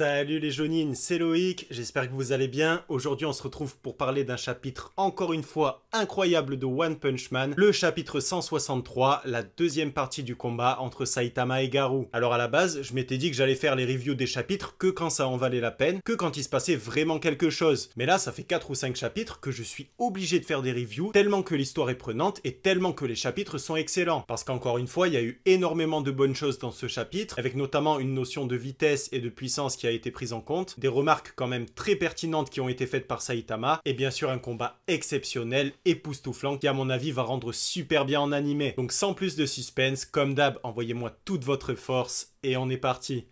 Salut les jaunines, c'est Loïc, j'espère que vous allez bien. Aujourd'hui on se retrouve pour parler d'un chapitre encore une fois incroyable de One Punch Man, le chapitre 163, la deuxième partie du combat entre Saitama et Garou. Alors à la base, je m'étais dit que j'allais faire les reviews des chapitres que quand ça en valait la peine, que quand il se passait vraiment quelque chose. Mais là, ça fait 4 ou 5 chapitres que je suis obligé de faire des reviews, tellement que l'histoire est prenante et tellement que les chapitres sont excellents. Parce qu'encore une fois, il y a eu énormément de bonnes choses dans ce chapitre, avec notamment une notion de vitesse et de puissance qui a été prise en compte, des remarques quand même très pertinentes qui ont été faites par Saitama, et bien sûr un combat exceptionnel, époustouflant, qui à mon avis va rendre super bien en animé. Donc sans plus de suspense, comme d'hab, envoyez-moi toute votre force et on est parti.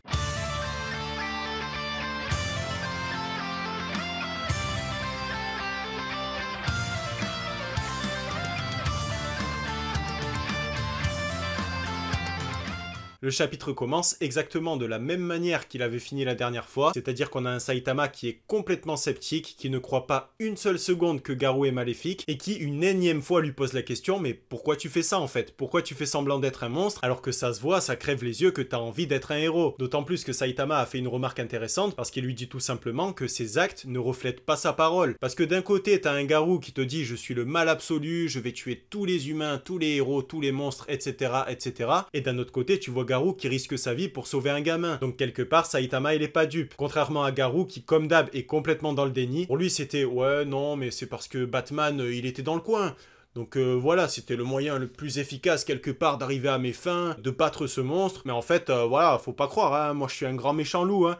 Le chapitre commence exactement de la même manière qu'il avait fini la dernière fois, c'est-à-dire qu'on a un Saitama qui est complètement sceptique, qui ne croit pas une seule seconde que Garou est maléfique, et qui une énième fois lui pose la question mais pourquoi tu fais ça en fait Pourquoi tu fais semblant d'être un monstre alors que ça se voit, ça crève les yeux que t'as envie d'être un héros D'autant plus que Saitama a fait une remarque intéressante parce qu'il lui dit tout simplement que ses actes ne reflètent pas sa parole. Parce que d'un côté t'as un Garou qui te dit je suis le mal absolu, je vais tuer tous les humains, tous les héros, tous les monstres, etc. etc. et d'un autre côté tu vois garou qui risque sa vie pour sauver un gamin. Donc quelque part, Saitama, il est pas dupe. Contrairement à Garou, qui, comme d'hab, est complètement dans le déni. Pour lui, c'était ouais, non, mais c'est parce que Batman, euh, il était dans le coin. Donc euh, voilà, c'était le moyen le plus efficace quelque part d'arriver à mes fins, de battre ce monstre. Mais en fait, euh, voilà, faut pas croire, hein. moi je suis un grand méchant loup. Hein.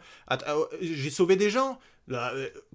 J'ai sauvé des gens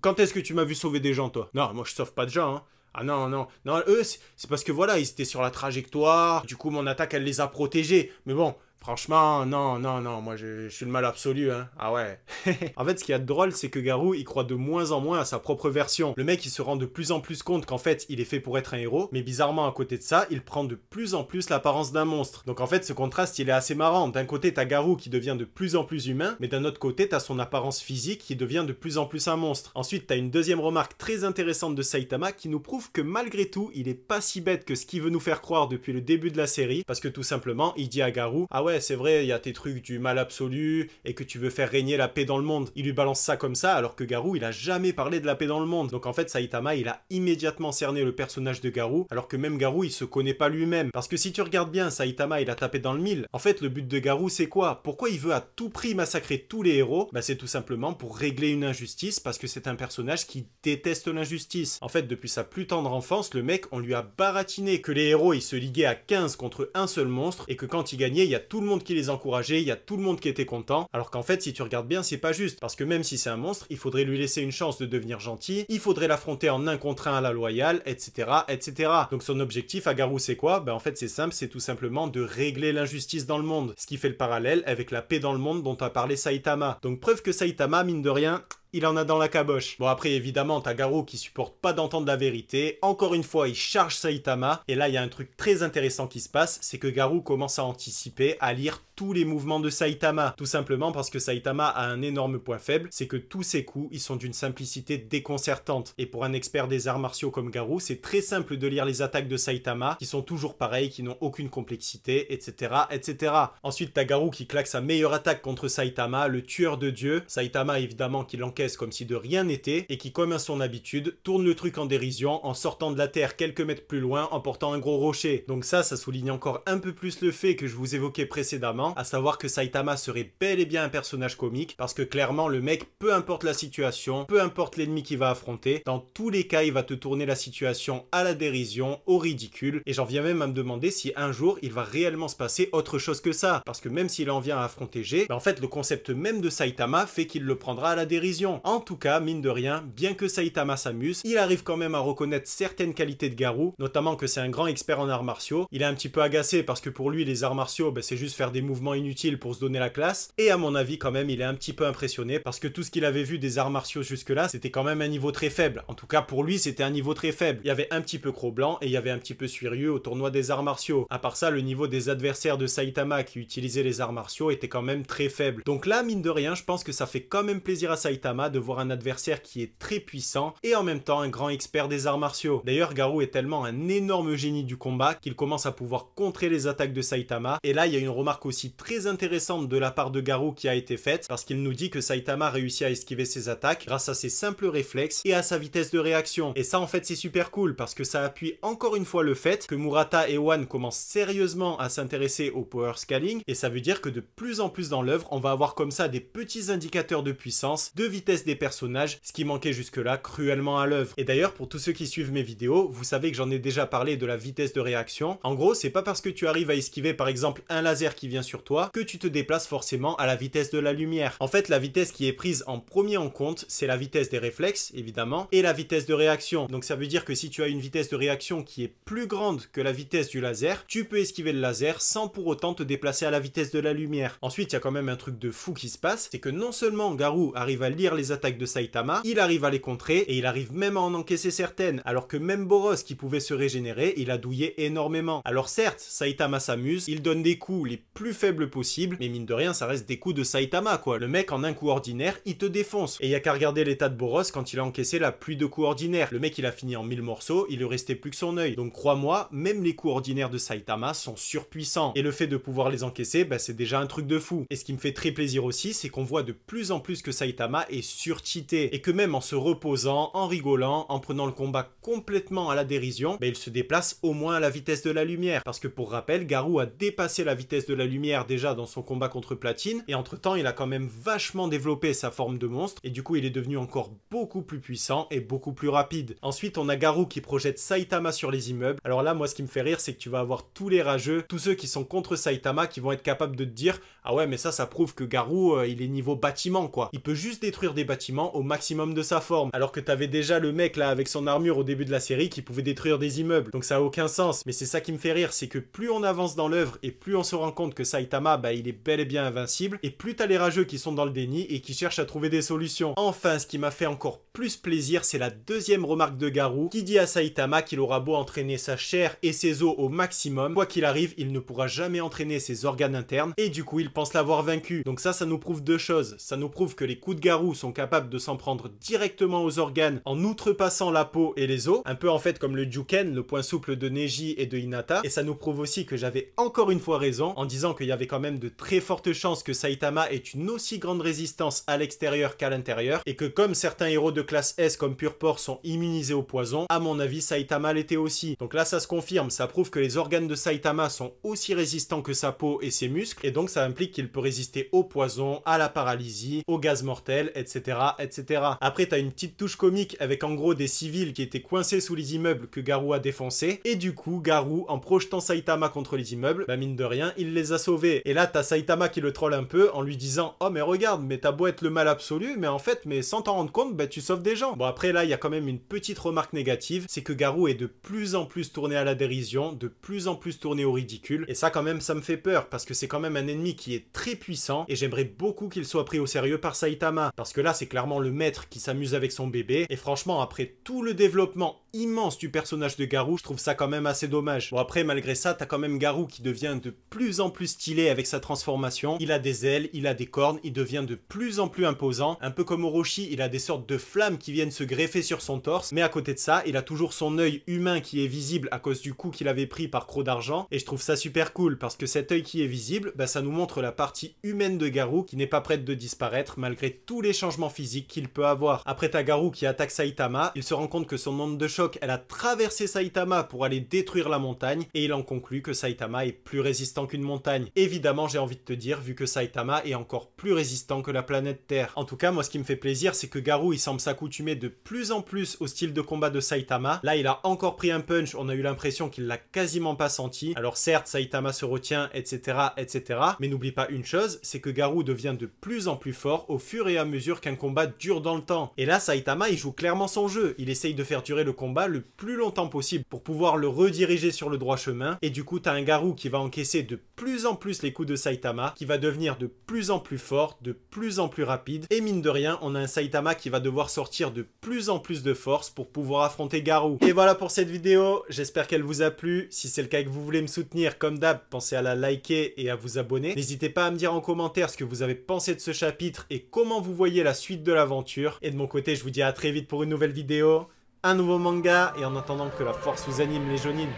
Quand est-ce que tu m'as vu sauver des gens, toi Non, moi je sauve pas de gens. Hein. Ah non, non, non, eux, c'est parce que voilà, ils étaient sur la trajectoire, du coup mon attaque, elle les a protégés. Mais bon, Franchement, non, non, non, moi je, suis le mal absolu, hein. Ah ouais. en fait, ce qui est a de drôle, c'est que Garou, il croit de moins en moins à sa propre version. Le mec, il se rend de plus en plus compte qu'en fait, il est fait pour être un héros, mais bizarrement, à côté de ça, il prend de plus en plus l'apparence d'un monstre. Donc en fait, ce contraste, il est assez marrant. D'un côté, t'as Garou qui devient de plus en plus humain, mais d'un autre côté, t'as son apparence physique qui devient de plus en plus un monstre. Ensuite, t'as une deuxième remarque très intéressante de Saitama qui nous prouve que malgré tout, il est pas si bête que ce qu'il veut nous faire croire depuis le début de la série, parce que tout simplement, il dit à Garou, ah ouais, c'est vrai, il y a tes trucs du mal absolu et que tu veux faire régner la paix dans le monde. Il lui balance ça comme ça, alors que Garou, il a jamais parlé de la paix dans le monde. Donc en fait, Saitama, il a immédiatement cerné le personnage de Garou, alors que même Garou, il se connaît pas lui-même. Parce que si tu regardes bien, Saitama, il a tapé dans le mille. En fait, le but de Garou, c'est quoi Pourquoi il veut à tout prix massacrer tous les héros Bah, c'est tout simplement pour régler une injustice, parce que c'est un personnage qui déteste l'injustice. En fait, depuis sa plus tendre enfance, le mec, on lui a baratiné que les héros, ils se liguaient à 15 contre un seul monstre, et que quand il gagnait, il y a tout le monde qui les encourageait, il y a tout le monde qui était content. Alors qu'en fait, si tu regardes bien, c'est pas juste. Parce que même si c'est un monstre, il faudrait lui laisser une chance de devenir gentil, il faudrait l'affronter en un contre un à la loyale, etc. etc. Donc son objectif à Garou, c'est quoi Ben en fait, c'est simple, c'est tout simplement de régler l'injustice dans le monde. Ce qui fait le parallèle avec la paix dans le monde dont a parlé Saitama. Donc preuve que Saitama, mine de rien, il en a dans la caboche. Bon après évidemment t'as Garou qui supporte pas d'entendre la vérité, encore une fois il charge Saitama, et là il y a un truc très intéressant qui se passe, c'est que Garou commence à anticiper, à lire tous les mouvements de Saitama. Tout simplement parce que Saitama a un énorme point faible, c'est que tous ses coups, ils sont d'une simplicité déconcertante. Et pour un expert des arts martiaux comme Garou, c'est très simple de lire les attaques de Saitama, qui sont toujours pareilles, qui n'ont aucune complexité, etc., etc. Ensuite, t'as Garou qui claque sa meilleure attaque contre Saitama, le tueur de Dieu. Saitama, évidemment, qui l'encaisse comme si de rien n'était, et qui, comme à son habitude, tourne le truc en dérision en sortant de la terre quelques mètres plus loin en portant un gros rocher. Donc ça, ça souligne encore un peu plus le fait que je vous évoquais précédemment, à savoir que Saitama serait bel et bien un personnage comique, parce que clairement le mec, peu importe la situation, peu importe l'ennemi qu'il va affronter, dans tous les cas il va te tourner la situation à la dérision, au ridicule, et j'en viens même à me demander si un jour il va réellement se passer autre chose que ça, parce que même s'il en vient à affronter G, bah, en fait le concept même de Saitama fait qu'il le prendra à la dérision. En tout cas, mine de rien, bien que Saitama s'amuse, il arrive quand même à reconnaître certaines qualités de Garou, notamment que c'est un grand expert en arts martiaux, il est un petit peu agacé parce que pour lui les arts martiaux bah, c'est juste faire des mouvements inutile pour se donner la classe. Et à mon avis, quand même, il est un petit peu impressionné parce que tout ce qu'il avait vu des arts martiaux jusque-là, c'était quand même un niveau très faible. En tout cas, pour lui, c'était un niveau très faible. Il y avait un petit peu Cro-Blanc et il y avait un petit peu Suiryu au tournoi des arts martiaux. À part ça, le niveau des adversaires de Saitama qui utilisaient les arts martiaux était quand même très faible. Donc là, mine de rien, je pense que ça fait quand même plaisir à Saitama de voir un adversaire qui est très puissant et en même temps un grand expert des arts martiaux. D'ailleurs, Garou est tellement un énorme génie du combat qu'il commence à pouvoir contrer les attaques de Saitama. Et là, il y a une remarque aussi très intéressante de la part de Garou qui a été faite parce qu'il nous dit que Saitama réussit à esquiver ses attaques grâce à ses simples réflexes et à sa vitesse de réaction. Et ça en fait c'est super cool parce que ça appuie encore une fois le fait que Murata et Wan commencent sérieusement à s'intéresser au power scaling et ça veut dire que de plus en plus dans l'œuvre on va avoir comme ça des petits indicateurs de puissance, de vitesse des personnages, ce qui manquait jusque-là cruellement à l'œuvre. Et d'ailleurs pour tous ceux qui suivent mes vidéos, vous savez que j'en ai déjà parlé de la vitesse de réaction. En gros c'est pas parce que tu arrives à esquiver par exemple un laser qui vient sur toi que tu te déplaces forcément à la vitesse de la lumière. En fait, la vitesse qui est prise en premier en compte, c'est la vitesse des réflexes, évidemment, et la vitesse de réaction. Donc ça veut dire que si tu as une vitesse de réaction qui est plus grande que la vitesse du laser, tu peux esquiver le laser sans pour autant te déplacer à la vitesse de la lumière. Ensuite, il y a quand même un truc de fou qui se passe, c'est que non seulement Garou arrive à lire les attaques de Saitama, il arrive à les contrer et il arrive même à en encaisser certaines, alors que même Boros qui pouvait se régénérer, il a douillé énormément. Alors certes, Saitama s'amuse, il donne des coups les plus faibles possible, mais mine de rien, ça reste des coups de Saitama, quoi. Le mec, en un coup ordinaire, il te défonce. Et y a qu'à regarder l'état de Boros quand il a encaissé la pluie de coups ordinaires. Le mec, il a fini en mille morceaux, il lui restait plus que son œil. Donc crois-moi, même les coups ordinaires de Saitama sont surpuissants. Et le fait de pouvoir les encaisser, bah, c'est déjà un truc de fou. Et ce qui me fait très plaisir aussi, c'est qu'on voit de plus en plus que Saitama est surchité, Et que même en se reposant, en rigolant, en prenant le combat complètement à la dérision, bah, il se déplace au moins à la vitesse de la lumière. Parce que pour rappel, Garou a dépassé la vitesse de la lumière déjà dans son combat contre Platine, et entre-temps, il a quand même vachement développé sa forme de monstre, et du coup, il est devenu encore beaucoup plus puissant et beaucoup plus rapide. Ensuite, on a Garou qui projette Saitama sur les immeubles. Alors là, moi, ce qui me fait rire, c'est que tu vas avoir tous les rageux, tous ceux qui sont contre Saitama, qui vont être capables de te dire « Ah ouais, mais ça, ça prouve que Garou, euh, il est niveau bâtiment, quoi. Il peut juste détruire des bâtiments au maximum de sa forme. » Alors que t'avais déjà le mec, là, avec son armure au début de la série, qui pouvait détruire des immeubles. Donc ça a aucun sens. Mais c'est ça qui me fait rire, c'est que plus on avance dans l'œuvre et plus on se rend compte que Saitama Saitama, bah, il est bel et bien invincible. Et plus t'as les rageux qui sont dans le déni et qui cherchent à trouver des solutions. Enfin, ce qui m'a fait encore plus plaisir, c'est la deuxième remarque de Garou qui dit à Saitama qu'il aura beau entraîner sa chair et ses os au maximum, quoi qu'il arrive, il ne pourra jamais entraîner ses organes internes et du coup, il pense l'avoir vaincu. Donc ça, ça nous prouve deux choses. Ça nous prouve que les coups de Garou sont capables de s'en prendre directement aux organes en outrepassant la peau et les os, un peu en fait comme le Juken, le point souple de Neji et de Hinata. Et ça nous prouve aussi que j'avais encore une fois raison en disant qu'il y a avait quand même de très fortes chances que Saitama ait une aussi grande résistance à l'extérieur qu'à l'intérieur, et que comme certains héros de classe S comme Purport sont immunisés au poison, à mon avis Saitama l'était aussi. Donc là ça se confirme, ça prouve que les organes de Saitama sont aussi résistants que sa peau et ses muscles, et donc ça implique qu'il peut résister au poison, à la paralysie, au gaz mortel, etc. etc. Après t'as une petite touche comique avec en gros des civils qui étaient coincés sous les immeubles que Garou a défoncés, et du coup Garou en projetant Saitama contre les immeubles, bah mine de rien, il les a sauvés et là, t'as Saitama qui le troll un peu en lui disant Oh, mais regarde, mais t'as beau être le mal absolu, mais en fait, mais sans t'en rendre compte, bah, tu sauves des gens. Bon, après, là, il y a quand même une petite remarque négative c'est que Garou est de plus en plus tourné à la dérision, de plus en plus tourné au ridicule. Et ça, quand même, ça me fait peur parce que c'est quand même un ennemi qui est très puissant et j'aimerais beaucoup qu'il soit pris au sérieux par Saitama. Parce que là, c'est clairement le maître qui s'amuse avec son bébé. Et franchement, après tout le développement immense du personnage de Garou, je trouve ça quand même assez dommage. Bon, après, malgré ça, t'as quand même Garou qui devient de plus en plus qu'il est avec sa transformation. Il a des ailes, il a des cornes, il devient de plus en plus imposant. Un peu comme Orochi, il a des sortes de flammes qui viennent se greffer sur son torse. Mais à côté de ça, il a toujours son œil humain qui est visible à cause du coup qu'il avait pris par Croc d'Argent. Et je trouve ça super cool parce que cet œil qui est visible, bah, ça nous montre la partie humaine de Garou qui n'est pas prête de disparaître malgré tous les changements physiques qu'il peut avoir. Après Tagaru qui attaque Saitama, il se rend compte que son onde de choc, elle a traversé Saitama pour aller détruire la montagne et il en conclut que Saitama est plus résistant qu'une montagne. Évidemment, j'ai envie de te dire, vu que Saitama est encore plus résistant que la planète Terre. En tout cas, moi, ce qui me fait plaisir, c'est que Garou, il semble s'accoutumer de plus en plus au style de combat de Saitama. Là, il a encore pris un punch, on a eu l'impression qu'il l'a quasiment pas senti. Alors certes, Saitama se retient, etc., etc. Mais n'oublie pas une chose, c'est que Garou devient de plus en plus fort au fur et à mesure qu'un combat dure dans le temps. Et là, Saitama, il joue clairement son jeu. Il essaye de faire durer le combat le plus longtemps possible pour pouvoir le rediriger sur le droit chemin. Et du coup, t'as un Garou qui va encaisser de plus en plus plus les coups de Saitama, qui va devenir de plus en plus fort, de plus en plus rapide. Et mine de rien, on a un Saitama qui va devoir sortir de plus en plus de force pour pouvoir affronter Garou. Et voilà pour cette vidéo, j'espère qu'elle vous a plu. Si c'est le cas et que vous voulez me soutenir, comme d'hab, pensez à la liker et à vous abonner. N'hésitez pas à me dire en commentaire ce que vous avez pensé de ce chapitre et comment vous voyez la suite de l'aventure. Et de mon côté, je vous dis à très vite pour une nouvelle vidéo, un nouveau manga, et en attendant que la force vous anime les jaunines.